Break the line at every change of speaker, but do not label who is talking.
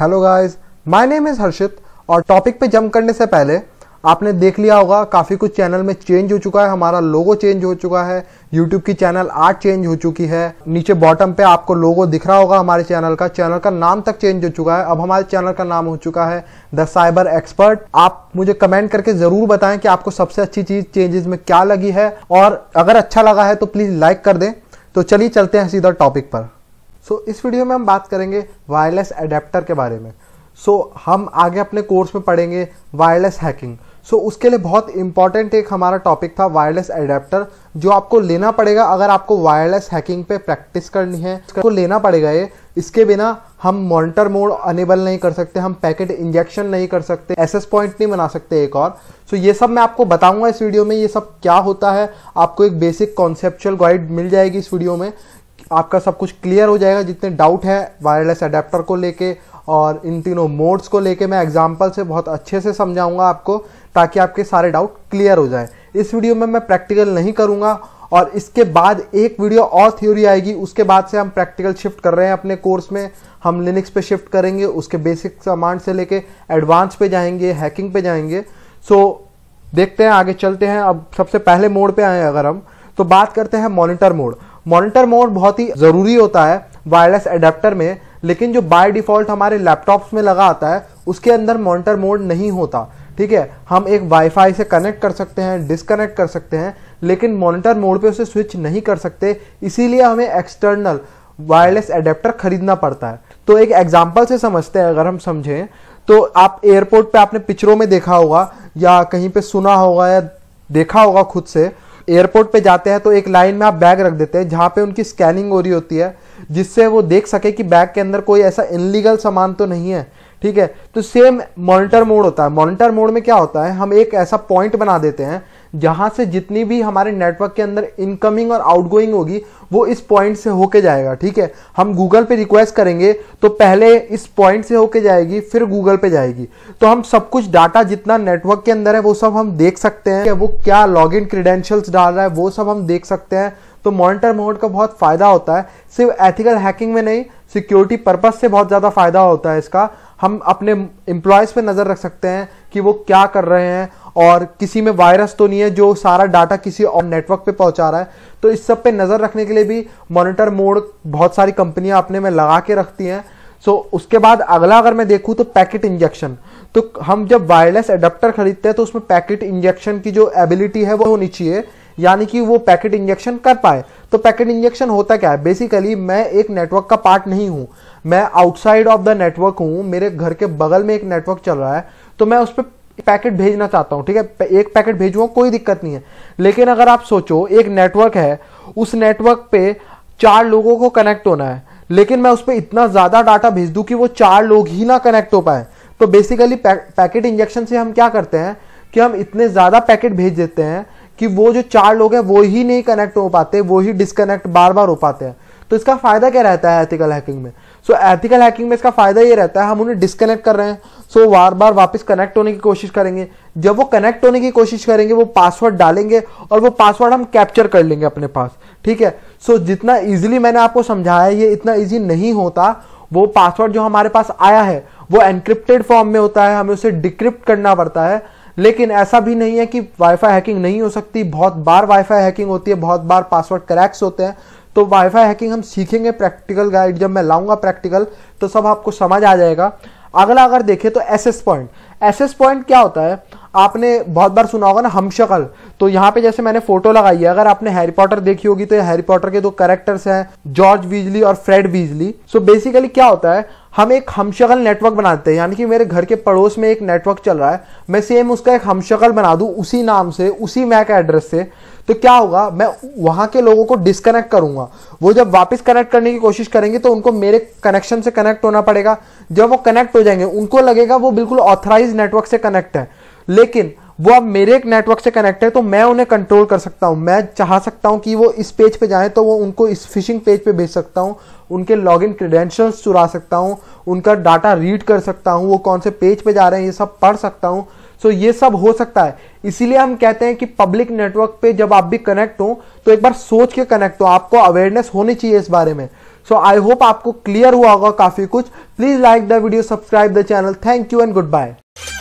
hello guys my name is Harshit और topic पे jump करने से पहले आपने देख लिया होगा काफ़ी कुछ चैनल में चेंज हो चुका है हमारा लोगो चेंज हो चुका है यूट्यूब की चैनल आर्ट चेंज हो चुकी है नीचे बॉटम पे आपको लोगो दिख रहा होगा हमारे चैनल का चैनल का नाम तक चेंज हो चुका है अब हमारे चैनल का नाम हो चुका है द साइबर एक्सपर्ट आप मुझे कमेंट करके जरूर बताएं कि आपको सबसे अच्छी चीज चेंजेस में क्या लगी है और अगर अच्छा लगा है तो प्लीज लाइक कर दें तो चलिए चलते हैं सीधा टॉपिक पर सो so, इस वीडियो में हम बात करेंगे वायरलेस अडेप्टर के बारे में सो so, हम आगे अपने कोर्स में पढ़ेंगे वायरलेस हैकिंग सो so, उसके लिए बहुत इंपॉर्टेंट एक हमारा टॉपिक था वायरलेस एडेप्टर जो आपको लेना पड़ेगा अगर आपको वायरलेस हैकिंग पे प्रैक्टिस करनी है तो लेना पड़ेगा ये इसके बिना हम मॉनिटर मोड अनेबल नहीं कर सकते हम पैकेट इंजेक्शन नहीं कर सकते एसेस पॉइंट नहीं बना सकते एक और सो so, ये सब मैं आपको बताऊंगा इस वीडियो में ये सब क्या होता है आपको एक बेसिक कॉन्सेप्चुअल गाइड मिल जाएगी इस वीडियो में आपका सब कुछ क्लियर हो जाएगा जितने डाउट है वायरलेस अडेप्टर को लेके और इन तीनों मोड्स को लेके मैं एग्जाम्पल से बहुत अच्छे से समझाऊंगा आपको ताकि आपके सारे डाउट क्लियर हो जाए इस वीडियो में मैं प्रैक्टिकल नहीं करूंगा और इसके बाद एक वीडियो और थ्योरी आएगी उसके बाद से हम प्रैक्टिकल शिफ्ट कर रहे हैं अपने कोर्स में हम लिनिक्स पे शिफ्ट करेंगे उसके बेसिक अमाउंट से लेके एडवांस पे जाएंगे हैकिंग पे जाएंगे सो so, देखते हैं आगे चलते हैं अब सबसे पहले मोड पे आए अगर हम तो बात करते हैं मॉनिटर मोड मॉनिटर मोड बहुत ही ज़रूरी होता है वायरलेस एडेप्टर में लेकिन जो बाय डिफ़ॉल्ट हमारे लैपटॉप्स में लगा आता है उसके अंदर मॉनिटर मोड नहीं होता ठीक है हम एक वाईफाई से कनेक्ट कर सकते हैं डिसकनेक्ट कर सकते हैं लेकिन मॉनिटर मोड पे उसे स्विच नहीं कर सकते इसीलिए हमें एक्सटर्नल वायरलेस एडेप्टर खरीदना पड़ता है तो एक एग्जाम्पल से समझते हैं अगर हम समझें तो आप एयरपोर्ट पे आपने पिक्चरों में देखा होगा या कहीं पे सुना होगा या देखा होगा खुद से एयरपोर्ट पे जाते हैं तो एक लाइन में आप बैग रख देते हैं जहाँ पे उनकी स्कैनिंग हो रही होती है जिससे वो देख सके कि बैग के अंदर कोई ऐसा इनलीगल सामान तो नहीं है ठीक है तो सेम मॉनिटर मोड होता है मॉनिटर मोड में क्या होता है हम एक ऐसा पॉइंट बना देते हैं जहां से जितनी भी हमारे नेटवर्क के अंदर इनकमिंग और आउटगोइंग होगी वो इस पॉइंट से होके जाएगा ठीक है हम गूगल पे रिक्वेस्ट करेंगे तो पहले इस पॉइंट से होके जाएगी फिर गूगल पे जाएगी तो हम सब कुछ डाटा जितना नेटवर्क के अंदर है वो सब हम देख सकते हैं वो क्या लॉग इन क्रीडेंशियल्स डाल रहा है वो सब हम देख सकते हैं तो मॉनिटर मोड का बहुत फायदा होता है सिर्फ एथिकल हैकिंग में नहीं सिक्योरिटी पर्पज से बहुत ज़्यादा फायदा होता है इसका हम अपने एम्प्लॉयज़ पे नज़र रख सकते हैं कि वो क्या कर रहे हैं और किसी में वायरस तो नहीं है जो सारा डाटा किसी और नेटवर्क पे पहुंचा रहा है तो इस सब पे नज़र रखने के लिए भी मॉनिटर मोड बहुत सारी कंपनियां अपने में लगा के रखती हैं सो उसके बाद अगला अगर मैं देखूँ तो पैकेट इंजेक्शन तो हम जब वायरलेस एडप्टर खरीदते हैं तो उसमें पैकेट इंजेक्शन की जो एबिलिटी है वो होनी चाहिए यानी कि वो पैकेट इंजेक्शन कर पाए तो पैकेट इंजेक्शन होता क्या है बेसिकली मैं एक नेटवर्क का पार्ट नहीं हूं मैं आउटसाइड ऑफ द नेटवर्क हूं मेरे घर के बगल में एक नेटवर्क चल रहा है तो मैं उस पर पैकेट भेजना चाहता हूँ ठीक है एक पैकेट भेजूंगा कोई दिक्कत नहीं है लेकिन अगर आप सोचो एक नेटवर्क है उस नेटवर्क पे चार लोगों को कनेक्ट होना है लेकिन मैं उस पर इतना ज्यादा डाटा भेज दू कि वो चार लोग ही ना कनेक्ट हो पाए तो बेसिकली पैकेट इंजेक्शन से हम क्या करते हैं कि हम इतने ज्यादा पैकेट भेज देते हैं कि वो जो चार लोग हैं वो ही नहीं कनेक्ट हो पाते वो ही डिसकनेक्ट बार बार हो पाते हैं तो इसका फायदा क्या रहता है एथिकल हैकिंग में सो एथिकल हैकिंग में इसका फायदा ये रहता है हम उन्हें डिस्कनेक्ट कर रहे हैं सो so, बार बार वापस कनेक्ट होने की कोशिश करेंगे जब वो कनेक्ट होने की कोशिश करेंगे वो पासवर्ड डालेंगे और वो पासवर्ड हम कैप्चर कर लेंगे अपने पास ठीक है सो so, जितना इजीली मैंने आपको समझाया ये इतना इजी नहीं होता वो पासवर्ड जो हमारे पास आया है वो एनक्रिप्टेड फॉर्म में होता है हमें उसे डिक्रिप्ट करना पड़ता है लेकिन ऐसा भी नहीं है कि वाईफाई हैकिंग नहीं हो सकती बहुत बार वाईफाई हैकिंग होती है बहुत बार पासवर्ड क्रैक्स होते हैं तो वाईफाई हैकिंग हम सीखेंगे प्रैक्टिकल गाइड जब मैं लाऊंगा प्रैक्टिकल तो सब आपको समझ आ जाएगा अगला अगर देखें तो S S point S S point क्या होता है आपने बहुत बार सुना होगा ना हम तो यहाँ पे जैसे मैंने फोटो लगाई है अगर आपने हैरी पॉटर देखी होगी तो हैरी पॉटर के दो करेक्टर्स हैं जॉर्ज वीजली और फ्रेड वीजली सो बेसिकली क्या होता है हम एक हमशक्ल नेटवर्क बनाते हैं यानी कि मेरे घर के पड़ोस में एक नेटवर्क चल रहा है मैं सेम उसका एक हमशक्ल बना दूं उसी नाम से उसी मैक एड्रेस से तो क्या होगा मैं वहां के लोगों को डिसकनेक्ट करूंगा वो जब वापस कनेक्ट करने की कोशिश करेंगे तो उनको मेरे कनेक्शन से कनेक्ट होना पड़ेगा जब वो कनेक्ट हो जाएंगे उनको लगेगा वो बिल्कुल ऑथराइज नेटवर्क से कनेक्ट है लेकिन वो अब मेरे एक नेटवर्क से कनेक्ट है तो मैं उन्हें कंट्रोल कर सकता हूँ मैं चाह सकता हूँ कि वो इस पेज पे जाएं तो वो उनको इस फिशिंग पेज पे भेज सकता हूँ उनके लॉगिन क्रेडेंशियल्स चुरा सकता हूँ उनका डाटा रीड कर सकता हूँ वो कौन से पेज पे जा रहे हैं ये सब पढ़ सकता हूँ सो ये सब हो सकता है इसीलिए हम कहते हैं कि पब्लिक नेटवर्क पे जब आप भी कनेक्ट हो तो एक बार सोच के कनेक्ट हो आपको अवेयरनेस होनी चाहिए इस बारे में सो आई होप आपको क्लियर हुआ होगा काफी कुछ please like the video subscribe the channel thank you and good bye